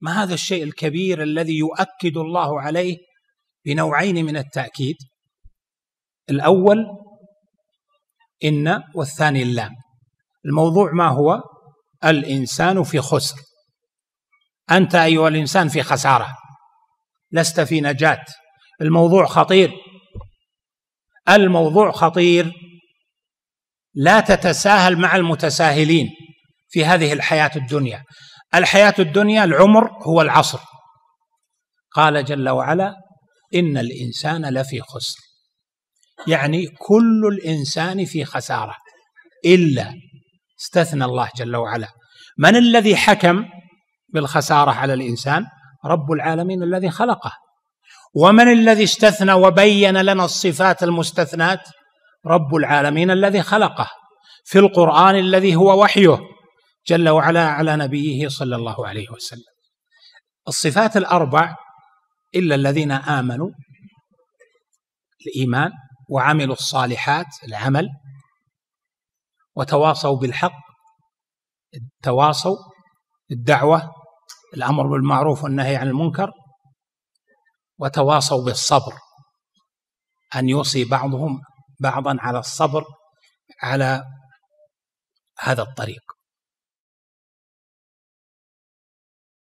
ما هذا الشيء الكبير الذي يؤكد الله عليه بنوعين من التأكيد الأول إن والثاني اللام الموضوع ما هو الإنسان في خسر أنت أيها الإنسان في خسارة لست في نجاة الموضوع خطير الموضوع خطير لا تتساهل مع المتساهلين في هذه الحياة الدنيا الحياة الدنيا العمر هو العصر قال جل وعلا إن الإنسان لفي خسر يعني كل الإنسان في خسارة إلا استثنى الله جل وعلا من الذي حكم بالخسارة على الإنسان رب العالمين الذي خلقه ومن الذي استثنى وبين لنا الصفات المستثنات رب العالمين الذي خلقه في القرآن الذي هو وحيه جل وعلا على نبيه صلى الله عليه وسلم الصفات الاربع الا الذين امنوا الايمان وعملوا الصالحات العمل وتواصوا بالحق التواصوا الدعوه الامر بالمعروف والنهي عن المنكر وتواصوا بالصبر ان يوصي بعضهم بعضا على الصبر على هذا الطريق